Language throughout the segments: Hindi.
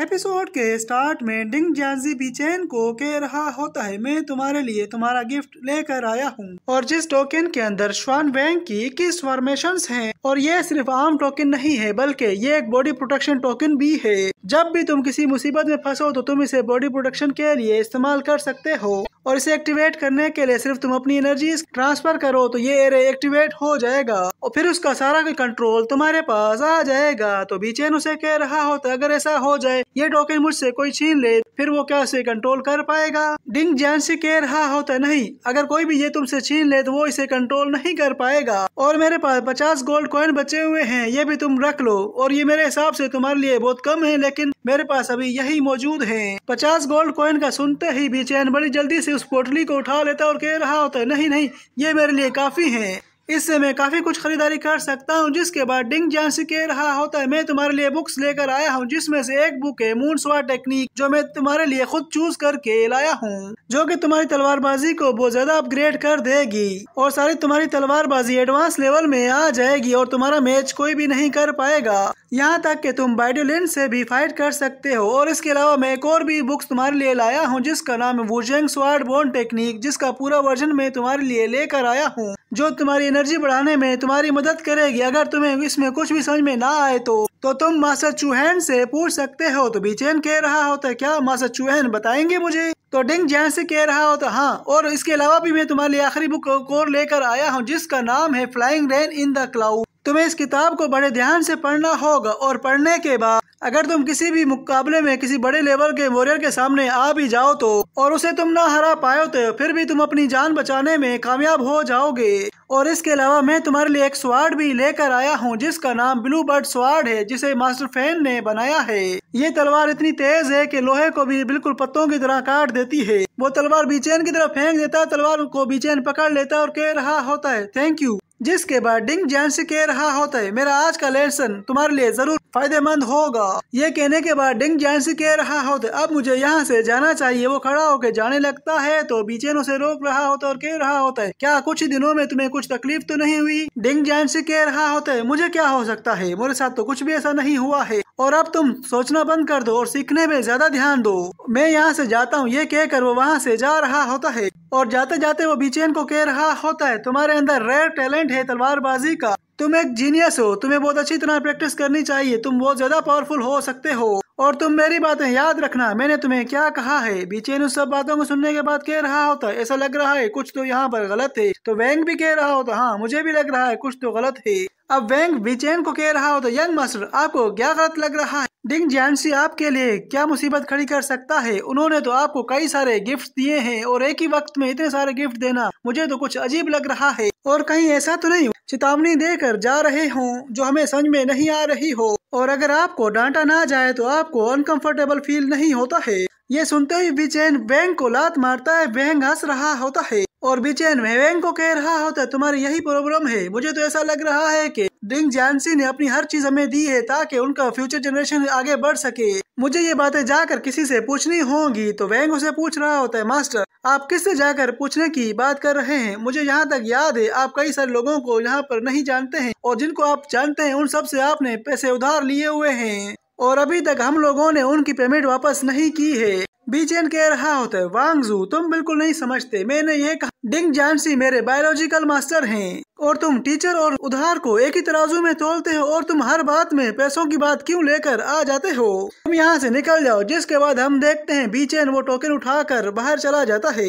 एपिसोड के स्टार्ट में डिंग जैनजी बीचैन को कह रहा होता है मैं तुम्हारे लिए तुम्हारा गिफ्ट लेकर आया हूँ और जिस टोकन के अंदर श्वान बैंक की इक्कीस फॉर्मेशन है और ये सिर्फ आम टोकन नहीं है बल्कि ये एक बॉडी प्रोटेक्शन टोकन भी है जब भी तुम किसी मुसीबत में फंसो तो तुम इसे बॉडी प्रोटेक्शन के लिए इस्तेमाल कर सकते हो और इसे एक्टिवेट करने के लिए सिर्फ तुम अपनी एनर्जी ट्रांसफर करो तो ये एरे एक्टिवेट हो जाएगा और फिर उसका सारा कंट्रोल तुम्हारे पास आ जाएगा तो बीचेन उसे कह रहा होता अगर ऐसा हो जाए ये टोकन मुझसे कोई छीन ले फिर वो क्या उसे कंट्रोल कर पाएगा डिंग जैन से कह रहा होता नहीं अगर कोई भी ये तुमसे छीन ले तो वो इसे कंट्रोल नहीं कर पाएगा और मेरे पास पचास गोल्ड कॉइन बचे हुए हैं ये भी तुम रख लो और ये मेरे हिसाब से तुम्हारे लिए बहुत कम है लेकिन मेरे पास अभी यही मौजूद है पचास गोल्ड कॉइन का सुनते ही बीचैन चैन बड़ी जल्दी से उस पोटली को उठा लेता और कह रहा होता है नहीं नहीं ये मेरे लिए काफी है इससे मैं काफ़ी कुछ खरीदारी कर सकता हूँ जिसके बाद डिंग जानसी कह रहा होता है मैं तुम्हारे लिए बुक्स लेकर आया हूँ जिसमें से एक बुक है मून स्वा टेक्निक जो मैं तुम्हारे लिए खुद चूज करके लाया हूँ जो कि तुम्हारी तलवारबाजी को बहुत ज्यादा अपग्रेड कर देगी और सारी तुम्हारी तलवारबाजी एडवांस लेवल में आ जाएगी और तुम्हारा मैच कोई भी नहीं कर पाएगा यहाँ तक कि तुम बाइडोलिन से भी फाइट कर सकते हो और इसके अलावा मैं एक और भी बुक्स तुम्हारे लिए लाया हूँ जिसका नाम है वुजेंग स्वाड बोन टेक्निक जिसका पूरा वर्जन मैं तुम्हारे लिए लेकर आया हूँ जो तुम्हारी एनर्जी बढ़ाने में तुम्हारी मदद करेगी अगर तुम्हें इसमें कुछ भी समझ में ना आए तो तो तुम मास्टर चूहन से पूछ सकते हो तो बीचेन कह रहा होता तो क्या मास्टर चूहन बताएंगे मुझे तो डिंग जैन से कह रहा होता हाँ और इसके अलावा भी मैं तुम्हारे लिए आखिरी बुक और लेकर आया हूँ जिसका नाम है flying rain in the cloud तुम्हें इस किताब को बड़े ध्यान से पढ़ना होगा और पढ़ने के बाद अगर तुम किसी भी मुकाबले में किसी बड़े लेवल के वॉरियर के सामने आ भी जाओ तो और उसे तुम ना हरा पाओ तो फिर भी तुम अपनी जान बचाने में कामयाब हो जाओगे और इसके अलावा मैं तुम्हारे लिए एक स्वाड भी लेकर आया हूँ जिसका नाम ब्लू बर्ड स्वाड है जिसे मास्टर फैन ने बनाया है ये तलवार इतनी तेज है की लोहे को भी बिल्कुल पत्तों की तरह काट देती है वो तलवार बीचैन की तरह फेंक देता है तलवार को बीचैन पकड़ लेता है और कह रहा होता है थैंक यू जिसके बाद डिंग जेम्स कह रहा होता है मेरा आज का लेसन तुम्हारे लिए जरूर फायदेमंद होगा ये कहने के बाद डिंग जेम्स कह रहा होता है अब मुझे यहाँ से जाना चाहिए वो खड़ा होकर जाने लगता है तो बीचेन उसे रोक रहा होता है और कह रहा होता है क्या कुछ दिनों में तुम्हें कुछ तकलीफ तो नहीं हुई डिंग जेम्स कह रहा होता है मुझे क्या हो सकता है मेरे साथ तो कुछ भी ऐसा नहीं हुआ है और अब तुम सोचना बंद कर दो और सीखने में ज्यादा ध्यान दो मैं यहाँ से जाता हूँ ये कहकर वो वहाँ से जा रहा होता है और जाते जाते वो बीचेन को कह रहा होता है तुम्हारे अंदर रेयर टैलेंट है तलवारबाजी का तुम एक जीनियस हो तुम्हें बहुत अच्छी तरह प्रैक्टिस करनी चाहिए तुम बहुत ज्यादा पावरफुल हो सकते हो और तुम मेरी बातें याद रखना मैंने तुम्हें क्या कहा है बीचेन उस सब बातों को सुनने के बाद कह रहा होता है ऐसा लग रहा है कुछ तो यहाँ पर गलत है तो वैंग भी कह रहा होता हाँ मुझे भी लग रहा है कुछ तो गलत है अब वेंग बिचेन को कह रहा हो तो यंग मास्टर आपको क्या गलत लग रहा है डिंग जैनसी आपके लिए क्या मुसीबत खड़ी कर सकता है उन्होंने तो आपको कई सारे गिफ्ट दिए हैं और एक ही वक्त में इतने सारे गिफ्ट देना मुझे तो कुछ अजीब लग रहा है और कहीं ऐसा तो नहीं चेतावनी देकर जा रहे हों जो हमें समझ में नहीं आ रही हो और अगर आपको डांटा ना जाए तो आपको अनकंफर्टेबल फील नहीं होता है ये सुनते ही बिचैन बैंक को लात मारता है बैंक हंस रहा होता है और बिचैन वैंग को कह रहा होता है तुम्हारी यही प्रॉब्लम है मुझे तो ऐसा लग रहा है कि डिंग जानसी ने अपनी हर चीज हमें दी है ताकि उनका फ्यूचर जनरेशन आगे बढ़ सके मुझे ये बातें जाकर किसी से पूछनी होंगी तो वैंग उसे पूछ रहा होता है मास्टर आप किससे जाकर पूछने की बात कर रहे हैं मुझे यहाँ तक याद है आप कई सारे लोगों को यहाँ पर नहीं जानते हैं और जिनको आप जानते हैं उन सब से आपने पैसे उधार लिए हुए हैं और अभी तक हम लोगों ने उनकी पेमेंट वापस नहीं की है बीजेन कह रहा होता है वांगजू तुम बिल्कुल नहीं समझते मैंने ये कहा डिंग जानसी मेरे बायोलॉजिकल मास्टर हैं और तुम टीचर और उधार को एक ही तराजू में तोलते हो और तुम हर बात में पैसों की बात क्यों लेकर आ जाते हो तुम यहाँ से निकल जाओ जिसके बाद हम देखते हैं बीचेन वो टोकन उठाकर बाहर चला जाता है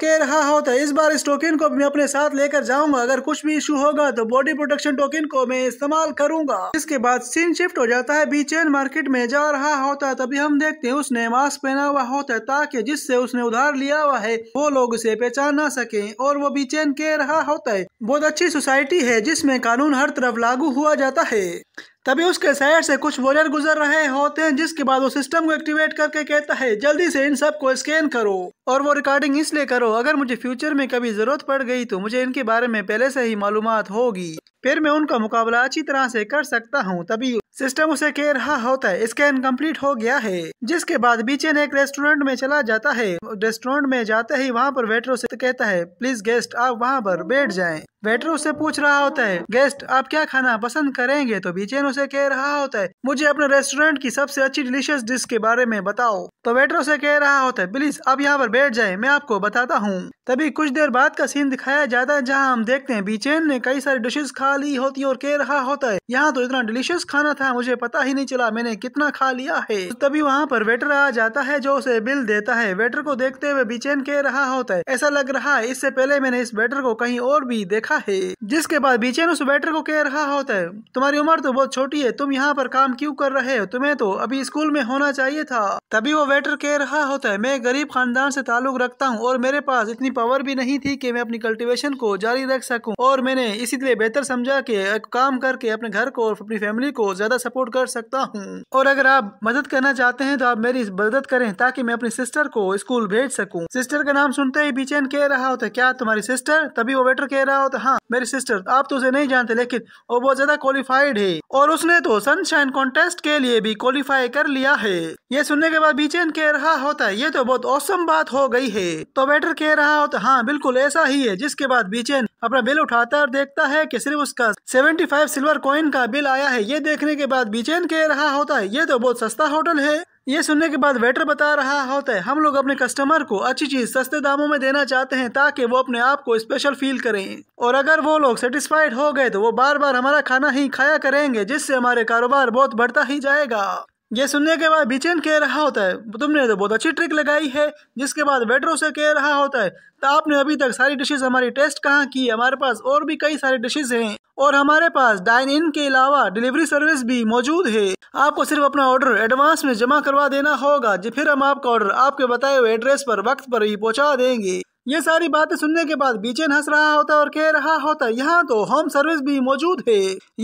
कह रहा होता तो है इस बार इस टोकन को मैं अपने साथ लेकर जाऊंगा अगर कुछ भी इशू होगा तो बॉडी प्रोटेक्शन टोकन को मैं इस्तेमाल करूंगा इसके बाद सीन शिफ्ट हो जाता है बीचेन मार्केट में जा रहा होता है तभी हम देखते हैं उसने मास्क पहना हुआ होता है ताकि जिससे उसने उधार लिया हुआ है वो लोग उसे पहचान ना सके सके और वो बेचैन के रहा होता है बहुत अच्छी सोसाइटी है जिसमें कानून हर तरफ लागू हुआ जाता है तभी उसके शहर से कुछ वॉरियर गुजर रहे होते हैं जिसके बाद वो सिस्टम को एक्टिवेट करके कहता है जल्दी से इन सब को स्कैन करो और वो रिकॉर्डिंग इसलिए करो अगर मुझे फ्यूचर में कभी जरूरत पड़ गई तो मुझे इनके बारे में पहले से ही मालूम होगी फिर मैं उनका मुकाबला अच्छी तरह से कर सकता हूँ तभी सिस्टम उसे कह रहा होता है स्कैन कंप्लीट हो गया है जिसके बाद बीचेन एक रेस्टोरेंट में चला जाता है रेस्टोरेंट में जाते ही वहाँ पर वेटर उसे कहता है प्लीज गेस्ट आप वहाँ पर बैठ जाए वेटर उससे पूछ रहा होता है गेस्ट आप क्या खाना पसंद करेंगे तो बीचेन उसे कह रहा होता है मुझे अपने रेस्टोरेंट की सबसे अच्छी डिलीशियस डिश के बारे में बताओ तो वेटर उसे कह रहा होता है प्लीज आप यहाँ पर बैठ जाए मैं आपको बताता हूँ तभी कुछ देर बाद का सीन दिखाया जाता है जहाँ हम देखते हैं बीचेन ने कई सारी डिशेज खा ली होती है और कह रहा होता है यहाँ तो इतना डिलीशियस खाना था मुझे पता ही नहीं चला मैंने कितना खा लिया है तो तभी वहाँ पर वेटर आ जाता है जो उसे बिल देता है वेटर को देखते हुए बीचेन कह रहा होता है ऐसा लग रहा है इससे पहले मैंने इस वेटर को कहीं और भी देखा रहा है जिसके बाद बीचेन उस वेटर को कह रहा होता है तुम्हारी उम्र तो बहुत छोटी है तुम यहाँ पर काम क्यों कर रहे हो तुम्हें तो अभी स्कूल में होना चाहिए था तभी वो वेटर कह रहा होता है मैं गरीब खानदान से ताल्लुक रखता हूँ और मेरे पास इतनी पावर भी नहीं थी कि मैं अपनी कल्टिवेशन को जारी रख सकूँ और मैंने इसीलिए बेहतर समझा कि काम करके अपने घर को और अपनी फैमिली को ज्यादा सपोर्ट कर सकता हूँ और अगर आप मदद करना चाहते हैं तो आप मेरी मदद करें ताकि मैं अपनी सिस्टर को स्कूल भेज सकूँ सिस्टर का नाम सुनते ही बीचैन कह रहा होता है क्या तुम्हारी सिस्टर तभी वो वेटर कह रहा होता हाँ मेरी सिस्टर आप तो उसे नहीं जानते लेकिन वो बहुत ज्यादा क्वालिफाइड है और उसने तो सनशाइन कॉन्टेस्ट के लिए भी क्वालिफाई कर लिया है ये सुनने के बाद बीचेन कह रहा होता है ये तो बहुत औसम बात हो गई है तो वेटर कह रहा होता हाँ बिल्कुल ऐसा ही है जिसके बाद बीचेन अपना बिल उठाता है और देखता है की सिर्फ उसका सेवेंटी सिल्वर कॉइन का बिल आया है ये देखने के बाद बीचेन कह रहा होता है ये तो बहुत सस्ता होटल है ये सुनने के बाद वेटर बता रहा होता है हम लोग अपने कस्टमर को अच्छी चीज़ सस्ते दामों में देना चाहते हैं ताकि वो अपने आप को स्पेशल फील करें और अगर वो लोग सेटिस्फाइड हो गए तो वो बार बार हमारा खाना ही खाया करेंगे जिससे हमारे कारोबार बहुत बढ़ता ही जाएगा ये सुनने के बाद बिचन कह रहा होता है तुमने तो बहुत अच्छी ट्रिक लगाई है जिसके बाद वेटरों से कह रहा होता है तो आपने अभी तक सारी डिशेज़ हमारी टेस्ट कहाँ की हमारे पास और भी कई सारी डिशेज़ हैं और हमारे पास डाइन इन के अलावा डिलीवरी सर्विस भी मौजूद है आपको सिर्फ अपना ऑर्डर एडवांस में जमा करवा देना होगा फिर हम आपका ऑर्डर आपके बताए हुए एड्रेस पर वक्त पर ही पहुंचा देंगे ये सारी बातें सुनने के बाद बीचेन हंस रहा होता और कह रहा होता यहाँ तो होम सर्विस भी मौजूद है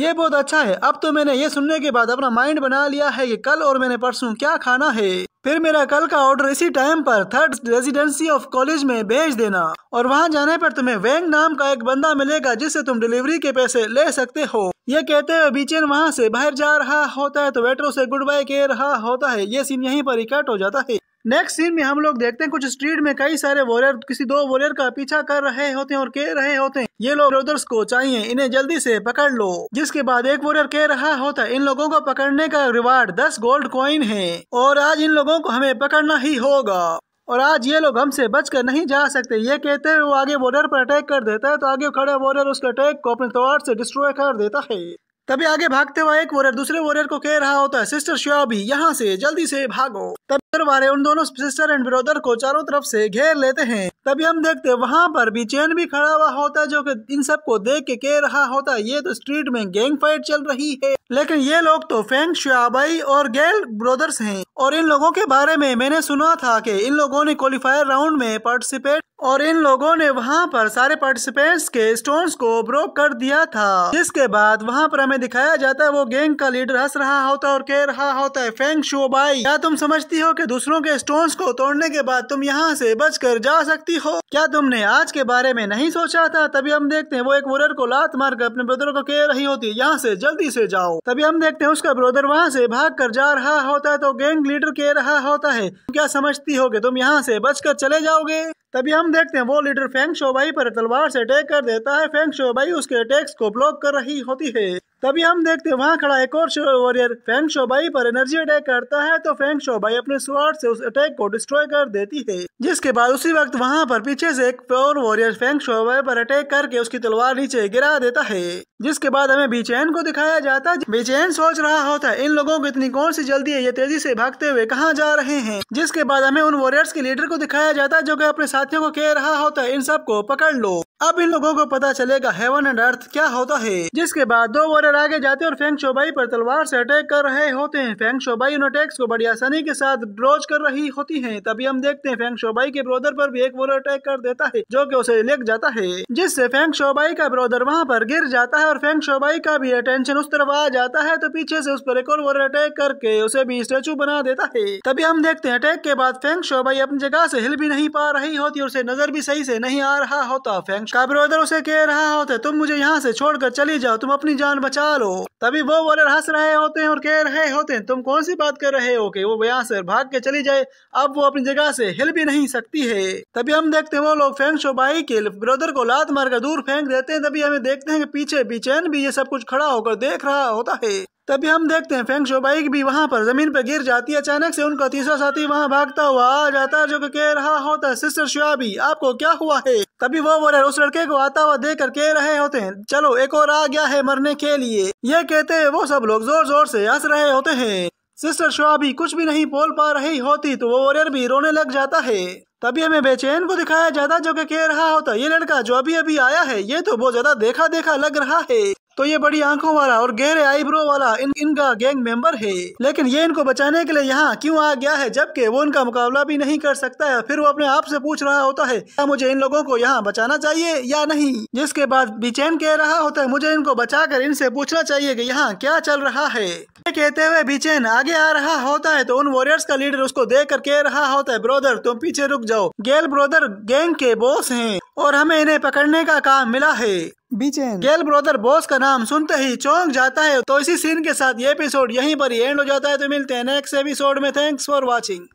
ये बहुत अच्छा है अब तो मैंने ये सुनने के बाद अपना माइंड बना लिया है कि कल और मैंने परसों क्या खाना है फिर मेरा कल का ऑर्डर इसी टाइम पर थर्ड रेजिडेंसी ऑफ कॉलेज में भेज देना और वहाँ जाने पर तुम्हें वेंग नाम का एक बंदा मिलेगा जिससे तुम डिलीवरी के पैसे ले सकते हो ये कहते हुए बीचेन वहाँ से बाहर जा रहा होता है तो वेटरों से गुड बाय कह रहा होता है ये सीन यहीं पर कट हो जाता है नेक्स्ट सीन में हम लोग देखते हैं कुछ स्ट्रीट में कई सारे वॉरियर किसी दो वॉरियर का पीछा कर रहे होते हैं और कह रहे होते हैं ये लोग ब्रदर्स को चाहिए इन्हें जल्दी से पकड़ लो जिसके बाद एक वॉरियर कह रहा होता है इन लोगों को पकड़ने का रिवार्ड दस गोल्ड कॉइन है और आज इन लोगों को हमें पकड़ना ही होगा और आज ये लोग हमसे बचकर नहीं जा सकते ये कहते हैं वो आगे बॉर्डर पर अटैक कर देता है तो आगे खड़े वॉरियर उसके अटैक को अपने तोड़ से डिस्ट्रॉय कर देता है तभी आगे भागते हुए एक वॉरियर दूसरे वॉरियर को कह रहा होता है सिस्टर श्योबी यहाँ से जल्दी से भागो तभी वाले उन दोनों सिस्टर एंड ब्रदर को चारों तरफ से घेर लेते हैं तभी हम देखते हैं वहाँ पर भी चैन भी खड़ा हुआ होता है जो कि इन सब को देख के कह रहा होता है ये तो स्ट्रीट में गैंग फाइट चल रही है लेकिन ये लोग तो फेंग शुआबाई और गेल ब्रदर्स हैं और इन लोगों के बारे में मैंने सुना था कि इन लोगों ने क्वालिफायर राउंड में पार्टिसिपेट और इन लोगों ने वहाँ पर सारे पार्टिसिपेंट्स के स्टोन्स को ब्रोक कर दिया था जिसके बाद वहाँ पर हमें दिखाया जाता है वो गैंग का लीडर हंस रहा होता है और कह रहा होता है फेंग शुआबाई क्या तुम समझती हो के दूसरों के स्टोन्स को तोड़ने के बाद तुम यहाँ से बच कर जा सकती हो क्या तुमने आज के बारे में नहीं सोचा था तभी हम देखते हैं वो एक वोरर को लात मार कर अपने ब्रदर को कह रही होती है यहाँ से जल्दी से जाओ तभी हम देखते हैं उसका ब्रदर वहाँ से भाग कर जा रहा होता है तो गैंग लीडर कह रहा होता है क्या समझती हो कि तुम यहाँ से बचकर चले जाओगे तभी हम देखते हैं वो लीडर फेंग शोबाई पर तलवार से अटैक कर देता है फेंग शोबाई उसके अटैक्स को ब्लॉक कर रही होती है तभी हम देखते हैं वहाँ खड़ा एक और वॉरियर फेंग शोबाई पर एनर्जी अटैक करता है तो फेंग शोबाई अपने स्वार्ड से उस अटैक को डिस्ट्रॉय कर देती है जिसके बाद उसी वक्त वहाँ पर पीछे से एक और वॉरियर फेंग शोबाई पर अटैक करके उसकी तलवार नीचे गिरा देता है जिसके बाद हमें बीचैन को दिखाया जाता है बीचैन सोच रहा होता है इन लोगों को इतनी कौन सी जल्दी है ये तेजी से भागते हुए कहाँ जा रहे हैं जिसके बाद हमें उन वॉरियर्स के लीडर को दिखाया जाता है जो की अपने साथियों को कह रहा होता इन सबको पकड़ लो अब इन लोगों को पता चलेगा हेवन एंड अर्थ क्या होता है जिसके बाद दो वॉरियर आगे जाते और फेंग शोबाई पर तलवार से अटैक कर रहे होते हैं फेंग शोबाई उन अटैक्स को बड़ी आसानी के साथ ड्रोज कर रही होती है तभी हम देखते हैं फेंग शोबाई के ब्रोदर पर भी एक वॉरियर अटैक कर देता है जो की उसे लेक जाता है जिससे फेंग शोबाई का ब्रोदर वहाँ पर गिर जाता है और फेंग शोबाई का भी अटेंशन उस तरफ आ जाता है तो पीछे से उस पर एक और वॉरियर अटैक करके उसे भी स्टेचू बना देता है तभी हम देखते हैं अटैक के बाद फेंग शोबाई अपनी जगह से हिल भी नहीं पा रही होती और उसे नजर भी सही से नहीं आ रहा होता फेंग ब्रोदर उसे कह रहा होता है तुम मुझे यहाँ से छोड़कर चली जाओ तुम अपनी जान बचा लो तभी वो बोलर हंस रहे होते हैं और कह रहे होते हैं तुम कौन सी बात कर रहे हो कि वो यहाँ से भाग के चली जाए अब वो अपनी जगह से हिल भी नहीं सकती है तभी हम देखते हैं वो लोग शो शोबाई के ब्रोदर को लात मारकर दूर फेंक देते हैं तभी हमें देखते हैं कि पीछे बीचैन भी ये सब कुछ खड़ा होकर देख रहा होता है तभी हम देखते हैं फेंग शोबाई भी वहाँ पर जमीन पर गिर जाती है अचानक से उनका तीसरा साथी वहाँ भागता हुआ आ जाता है जो कि कह रहा होता है सिस्टर शुआबी आपको क्या हुआ है तभी वो बोले उस लड़के को आता हुआ देख कर कह रहे होते हैं चलो एक और आ गया है मरने के लिए ये कहते हैं वो सब लोग जोर जोर से हंस रहे होते हैं सिस्टर शुआबी कुछ भी नहीं बोल पा रही होती तो वो वॉरियर भी रोने लग जाता है तभी हमें बेचैन को दिखाया जाता जो कि कह रहा होता ये लड़का जो अभी अभी आया है ये तो बहुत ज्यादा देखा देखा लग रहा है तो ये बड़ी आंखों वाला और गहरे आईब्रो वाला इन इनका गैंग मेंबर है लेकिन ये इनको बचाने के लिए यहाँ क्यों आ गया है जबकि वो इनका मुकाबला भी नहीं कर सकता है फिर वो अपने आप से पूछ रहा होता है क्या मुझे इन लोगों को यहाँ बचाना चाहिए या नहीं जिसके बाद बिचैन कह रहा होता है मुझे इनको बचा कर इनसे पूछना चाहिए की यहाँ क्या चल रहा है कहते हुए बिचैन आगे आ रहा होता है तो उन वॉरियर्स का लीडर उसको देख कर कह रहा होता है ब्रोदर तुम पीछे रुक जाओ गेल ब्रोदर गैंग के बॉस है और हमें इन्हें पकड़ने का काम मिला है बीचे गेल ब्रोदर बॉस का नाम सुनते ही चौंक जाता है तो इसी सीन के साथ ये एपिसोड यहीं पर ही एंड हो जाता है तो मिलते हैं नेक्स्ट एपिसोड में थैंक्स फॉर वॉचिंग